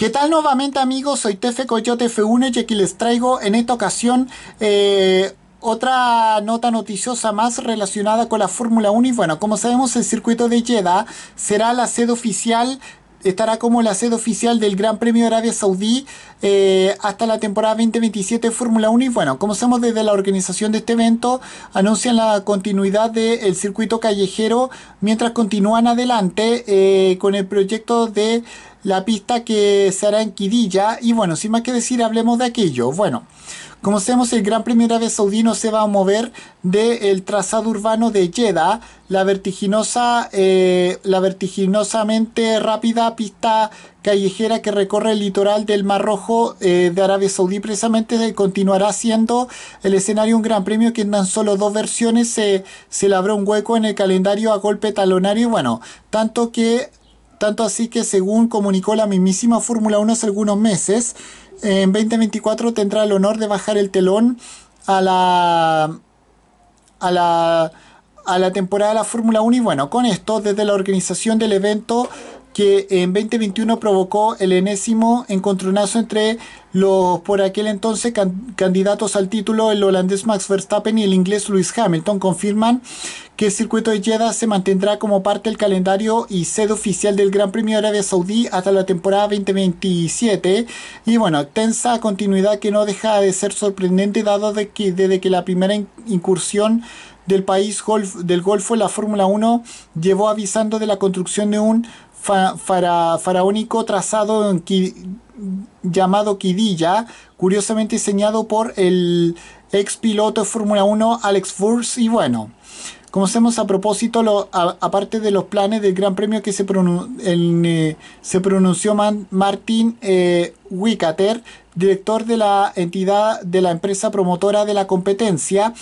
¿Qué tal nuevamente amigos? Soy Tefe Coyote F1 y aquí les traigo en esta ocasión eh, otra nota noticiosa más relacionada con la Fórmula 1 y bueno, como sabemos el circuito de Jeddah será la sede oficial estará como la sede oficial del Gran Premio de Arabia Saudí eh, hasta la temporada 2027 de Fórmula 1. Y bueno, como sabemos desde la organización de este evento, anuncian la continuidad del circuito callejero mientras continúan adelante eh, con el proyecto de la pista que se hará en Quidilla. Y bueno, sin más que decir, hablemos de aquello. Bueno, como sabemos, el Gran Premio de Arabia Saudí no se va a mover De el trazado urbano de Jeddah, la, vertiginosa, eh, la vertiginosamente rápida pista callejera que recorre el litoral del Mar Rojo eh, de Arabia Saudí precisamente eh, continuará siendo el escenario un gran premio que en tan solo dos versiones se, se labró un hueco en el calendario a golpe talonario y bueno, tanto que tanto así que según comunicó la mismísima Fórmula 1 hace algunos meses, en 2024 tendrá el honor de bajar el telón a la a la a la temporada de la Fórmula 1 y bueno, con esto desde la organización del evento que en 2021 provocó el enésimo encontronazo entre los por aquel entonces candidatos al título, el holandés Max Verstappen y el inglés Lewis Hamilton, confirman que el circuito de Jeddah se mantendrá como parte del calendario y sede oficial del Gran Premio de Arabia Saudí hasta la temporada 2027. Y bueno, tensa continuidad que no deja de ser sorprendente dado de que desde que la primera incursión del país golf del Golfo, la Fórmula 1 llevó avisando de la construcción de un faraónico trazado en llamado Kidilla, curiosamente diseñado por el ex piloto de Fórmula 1 Alex Furs y bueno. Conocemos a propósito, lo, aparte de los planes del Gran Premio que se, eh, pronunció Martin eh, director de la entidad de la empresa promotora de la competencia,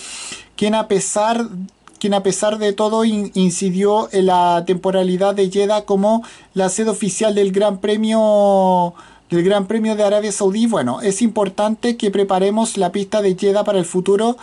quien a pesar de quien a pesar de todo incidió en la temporalidad de Jeddah como la sede oficial del Gran Premio del Gran Premio de Arabia Saudí. Bueno, es importante que preparemos la pista de Jeddah para el futuro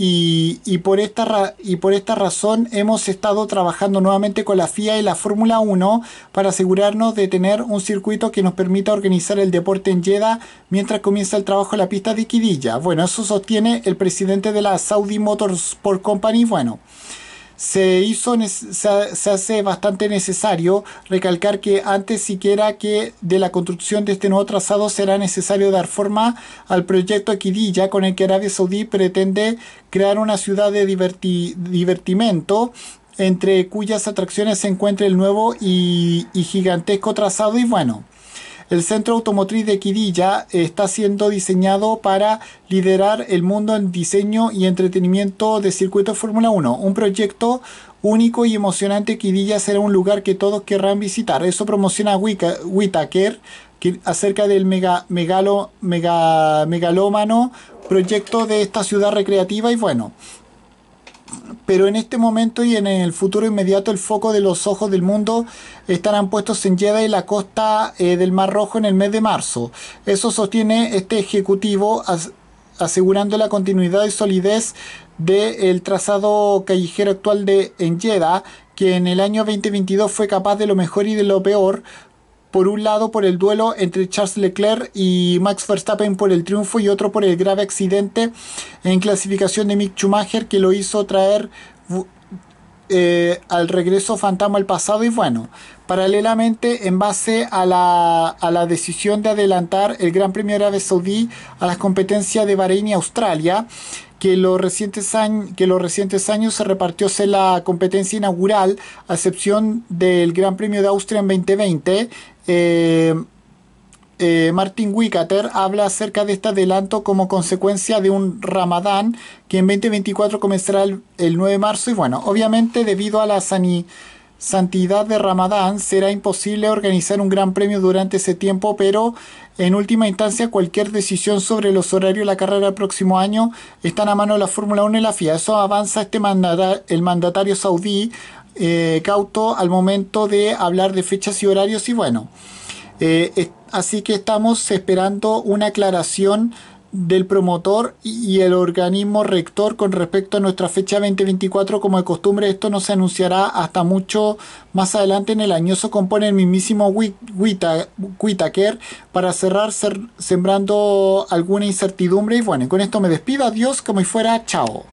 y, por esta y por esta razón hemos estado trabajando nuevamente con la FIA y la Fórmula 1 para asegurarnos de tener un circuito que nos permita organizar el deporte en Jeddah mientras comienza el trabajo en la pista de Quidilla. Bueno, eso sostiene el presidente de la Saudi Motorsport Company. Bueno se, hizo, se, hace bastante necesario recalcar que antes siquiera que de la construcción de este nuevo trazado será necesario dar forma al proyecto Equidilla con el que Arabia Saudí pretende crear una ciudad de divertimento entre cuyas atracciones se encuentra el nuevo y, y gigantesco trazado y bueno. El centro automotriz de Quidilla está siendo diseñado para liderar el mundo en diseño y entretenimiento de circuitos Fórmula 1. Un proyecto único y emocionante, Quirilla será un lugar que todos querrán visitar. Eso promociona Whitaker acerca del mega, megalo, mega, megalómano proyecto de esta ciudad recreativa y bueno, pero en este momento y en el futuro inmediato el foco de los ojos del mundo estarán puestos en Yeda y la costa eh, del Mar Rojo en el mes de marzo. Eso sostiene este ejecutivo asegurando la continuidad y solidez del el trazado callejero actual de en que en el año 2022 fue capaz de lo mejor y de lo peor, por un lado por el duelo entre Charles Leclerc y Max Verstappen por el triunfo y otro por el grave accidente en clasificación de Mick Schumacher que lo hizo traer uh, eh, al regreso fantasma al pasado y bueno, paralelamente en base a la, a la decisión de adelantar el Gran Premio de Arabia Saudí a la competencia de Bahrein y Australia, que los recientes, años, que los recientes años se repartióse la competencia inaugural, a excepción del Gran Premio de Austria en 2020, eh, eh, Martin Wickater habla acerca de este adelanto como consecuencia de un ramadán que en 2024 comenzará el, 9 de marzo y bueno, obviamente debido a la santidad de Ramadán, será imposible organizar un gran premio durante ese tiempo, pero en última instancia cualquier decisión sobre los horarios de la carrera del próximo año están a mano de la Fórmula 1 y la FIA. Eso avanza este el mandatario saudí eh, cauto al momento de hablar de fechas y horarios y bueno. Eh, así que estamos esperando una aclaración del promotor y el organismo rector con respecto a nuestra fecha 2024. Como de costumbre, esto no se anunciará hasta mucho más adelante en el año. Eso compone el mismísimo Whitaker para cerrar sembrando alguna incertidumbre. Y bueno, con esto me despido. Adiós, como y fuera. Chao.